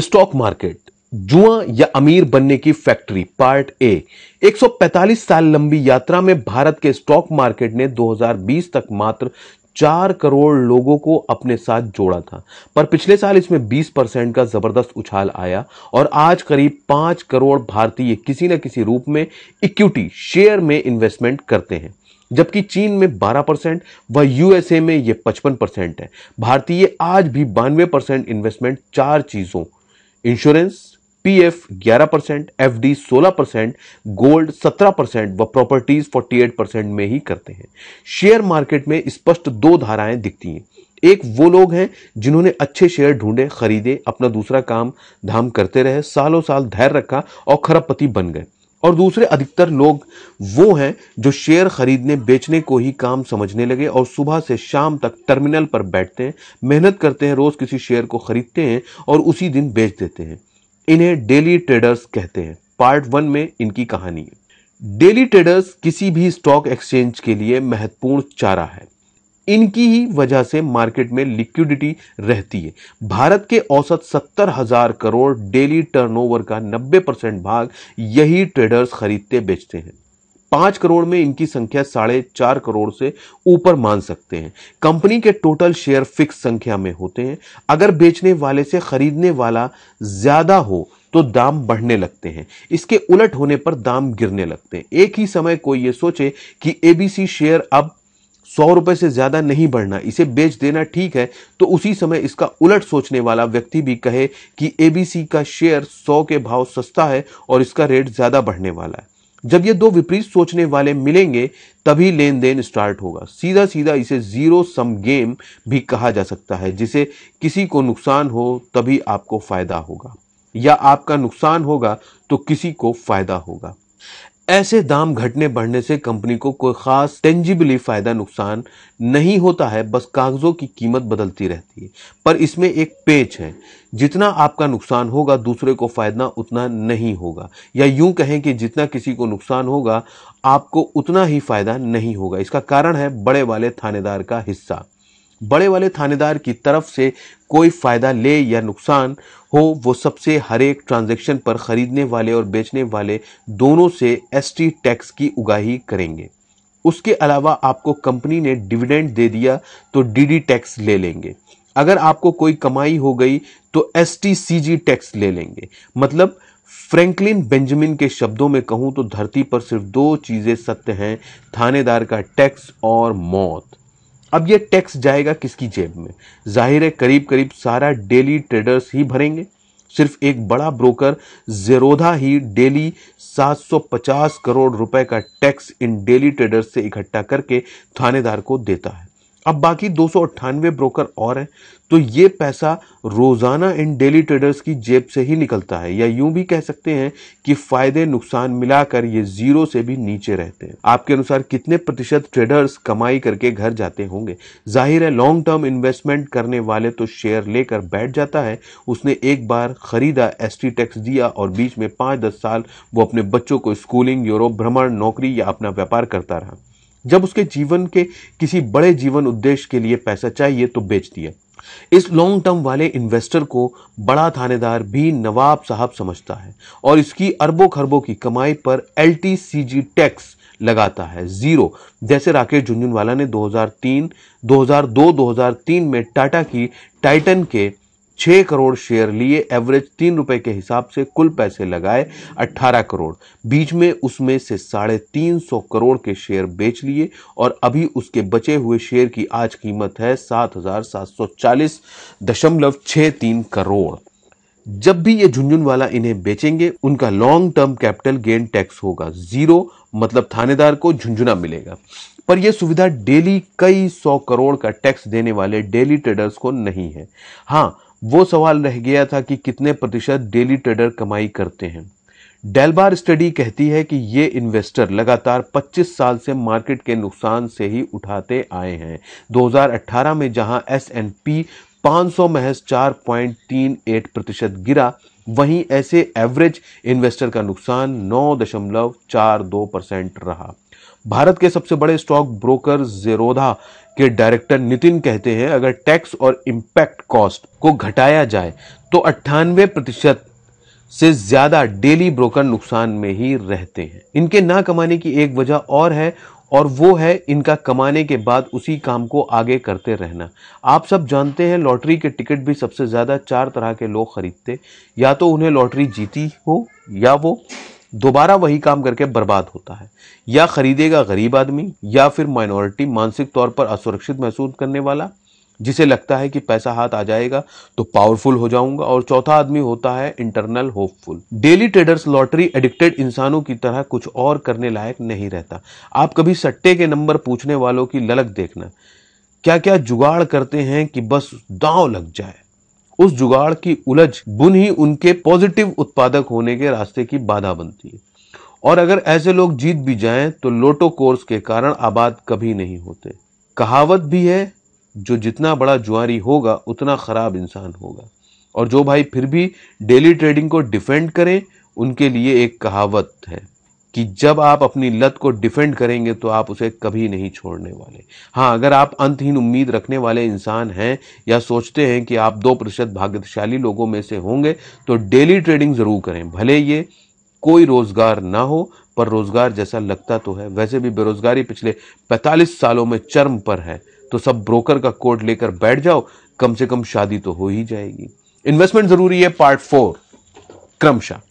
stock market जुआ या अमीर बनने की फैक्ट्री पार्ट ए 145 साल लंबी यात्रा में भारत के स्टॉक मार्केट ने 2020 तक मात्र चार करोड़ लोगों को अपने साथ जोड़ा था पर पिछले साल इसमें 20 परसेंट का जबरदस्त उछाल आया और आज करीब पांच करोड़ भारतीय किसी न किसी रूप में इक्विटी शेयर में इन्वेस्टमेंट करते हैं जबकि चीन में 12 परसेंट व यूएसए में यह 55 परसेंट है भारतीय आज भी बानवे परसेंट इन्वेस्टमेंट चार चीजों इंश्योरेंस पीएफ 11 परसेंट एफ सोलह परसेंट गोल्ड 17 परसेंट व प्रॉपर्टीज 48 परसेंट में ही करते हैं शेयर मार्केट में स्पष्ट दो धाराएं दिखती हैं एक वो लोग हैं जिन्होंने अच्छे शेयर ढूंढे खरीदे अपना दूसरा काम धाम करते रहे सालों साल धैर्य रखा और खरबपति बन गए और दूसरे अधिकतर लोग वो हैं जो शेयर खरीदने बेचने को ही काम समझने लगे और सुबह से शाम तक टर्मिनल पर बैठते हैं मेहनत करते हैं रोज किसी शेयर को खरीदते हैं और उसी दिन बेच देते हैं इन्हें डेली ट्रेडर्स कहते हैं पार्ट वन में इनकी कहानी है डेली ट्रेडर्स किसी भी स्टॉक एक्सचेंज के लिए महत्वपूर्ण चारा है इनकी ही वजह से मार्केट में लिक्विडिटी रहती है भारत के औसत सत्तर हजार करोड़ डेली टर्नओवर का 90 परसेंट भाग यही ट्रेडर्स खरीदते बेचते हैं पांच करोड़ में इनकी संख्या साढ़े चार करोड़ से ऊपर मान सकते हैं कंपनी के टोटल शेयर फिक्स संख्या में होते हैं अगर बेचने वाले से खरीदने वाला ज्यादा हो तो दाम बढ़ने लगते हैं इसके उलट होने पर दाम गिरने लगते हैं एक ही समय कोई ये सोचे कि एबीसी शेयर अब सौ रुपए से ज्यादा नहीं बढ़ना इसे बेच देना ठीक है तो उसी समय इसका उलट सोचने वाला व्यक्ति भी कहे कि एबीसी का शेयर सौ के भाव सस्ता है और इसका रेट ज्यादा बढ़ने वाला है जब ये दो विपरीत सोचने वाले मिलेंगे तभी लेन देन स्टार्ट होगा सीधा सीधा इसे जीरो सम गेम भी कहा जा सकता है जिसे किसी को नुकसान हो तभी आपको फायदा होगा या आपका नुकसान होगा तो किसी को फायदा होगा ऐसे दाम घटने बढ़ने से कंपनी को कोई खास टेंजिबली फायदा नुकसान नहीं होता है बस कागजों की कीमत बदलती रहती है पर इसमें एक पेच है जितना आपका नुकसान होगा दूसरे को फायदा उतना नहीं होगा या यूं कहें कि जितना किसी को नुकसान होगा आपको उतना ही फायदा नहीं होगा इसका कारण है बड़े वाले थानेदार का हिस्सा बड़े वाले थानेदार की तरफ से कोई फायदा ले या नुकसान हो वो सबसे हर एक ट्रांजेक्शन पर खरीदने वाले और बेचने वाले दोनों से एस टैक्स की उगाही करेंगे उसके अलावा आपको कंपनी ने डिविडेंड दे दिया तो डीडी टैक्स ले लेंगे अगर आपको कोई कमाई हो गई तो एस टैक्स ले लेंगे मतलब फ्रैंकलिन बेंजामिन के शब्दों में कहूं तो धरती पर सिर्फ दो चीजें सत्य हैं थानेदार का टैक्स और मौत अब ये टैक्स जाएगा किसकी जेब में जाहिर है करीब करीब सारा डेली ट्रेडर्स ही भरेंगे सिर्फ एक बड़ा ब्रोकर जेरोधा ही डेली 750 करोड़ रुपए का टैक्स इन डेली ट्रेडर्स से इकट्ठा करके थानेदार को देता है अब बाकी दो ब्रोकर और हैं तो ये पैसा रोजाना इन डेली ट्रेडर्स की जेब से ही निकलता है या यूं भी कह सकते हैं कि फायदे नुकसान मिलाकर ये जीरो से भी नीचे रहते हैं आपके अनुसार कितने प्रतिशत ट्रेडर्स कमाई करके घर जाते होंगे जाहिर है लॉन्ग टर्म इन्वेस्टमेंट करने वाले तो शेयर लेकर बैठ जाता है उसने एक बार खरीदा एस टैक्स दिया और बीच में पांच दस साल वो अपने बच्चों को स्कूलिंग यूरोप भ्रमण नौकरी या अपना व्यापार करता रहा जब उसके जीवन के किसी बड़े जीवन उद्देश्य के लिए पैसा चाहिए तो बेच दिया इस लॉन्ग टर्म वाले इन्वेस्टर को बड़ा थानेदार भी नवाब साहब समझता है और इसकी अरबों खरबों की कमाई पर एल टैक्स लगाता है जीरो जैसे राकेश झुंझुनवाला ने 2003 2002 2003 में टाटा की टाइटन के छः करोड़ शेयर लिए एवरेज तीन रुपए के हिसाब से कुल पैसे लगाए अट्ठारह करोड़ बीच में उसमें से साढ़े तीन सौ करोड़ के शेयर बेच लिए और अभी उसके बचे हुए शेयर की आज कीमत है सात हजार सात सौ चालीस दशमलव छः तीन करोड़ जब भी ये झुंझुनवाला इन्हें बेचेंगे उनका long term capital gain tax होगा जीरो मतलब थानेदार को झुंझुना मिलेगा पर यह सुविधा डेली कई सौ करोड़ का टैक्स देने वाले डेली ट्रेडर्स को नहीं है हाँ वो सवाल रह गया था कि कितने प्रतिशत डेली ट्रेडर कमाई करते हैं डेलबार स्टडी कहती है कि ये इन्वेस्टर लगातार 25 साल से मार्केट के नुकसान से ही उठाते आए हैं 2018 में जहां एस एन पी महज 4.38 प्रतिशत गिरा वहीं ऐसे एवरेज इन्वेस्टर का नुकसान 9.42 परसेंट रहा भारत के सबसे बड़े स्टॉक ब्रोकर जेरोधा के डायरेक्टर नितिन कहते हैं अगर टैक्स और इम्पैक्ट कॉस्ट को घटाया जाए तो अट्ठानवे प्रतिशत से ज्यादा डेली ब्रोकर नुकसान में ही रहते हैं इनके ना कमाने की एक वजह और है और वो है इनका कमाने के बाद उसी काम को आगे करते रहना आप सब जानते हैं लॉटरी के टिकट भी सबसे ज़्यादा चार तरह के लोग खरीदते या तो उन्हें लॉटरी जीती हो या वो दोबारा वही काम करके बर्बाद होता है या खरीदेगा गरीब आदमी या फिर माइनॉरिटी मानसिक तौर पर असुरक्षित महसूस करने वाला जिसे लगता है कि पैसा हाथ आ जाएगा तो पावरफुल हो जाऊंगा और चौथा आदमी होता है internal hopeful daily traders lottery addicted इंसानों की तरह कुछ और करने लायक नहीं रहता आप कभी सट्टे के नंबर पूछने वालों की ललक देखना क्या क्या जुगाड़ करते हैं कि बस दांव लग जाए उस जुगाड़ की उलझ बुन ही उनके पॉजिटिव उत्पादक होने के रास्ते की बाधा बनती है और अगर ऐसे लोग जीत भी जाएं तो लोटो कोर्स के कारण आबाद कभी नहीं होते कहावत भी है जो जितना बड़ा जुआरी होगा उतना खराब इंसान होगा और जो भाई फिर भी डेली ट्रेडिंग को डिफेंड करें उनके लिए एक कहावत है कि जब आप अपनी लत को डिफेंड करेंगे तो आप उसे कभी नहीं छोड़ने वाले हाँ अगर आप अंतहीन उम्मीद रखने वाले इंसान हैं या सोचते हैं कि आप दो प्रतिशत भाग्यशाली लोगों में से होंगे तो डेली ट्रेडिंग जरूर करें भले ये कोई रोजगार ना हो पर रोजगार जैसा लगता तो है वैसे भी बेरोजगारी पिछले 45 सालों में चरम पर है तो सब ब्रोकर का कोड लेकर बैठ जाओ कम से कम शादी तो हो ही जाएगी इन्वेस्टमेंट जरूरी है पार्ट फोर क्रमशः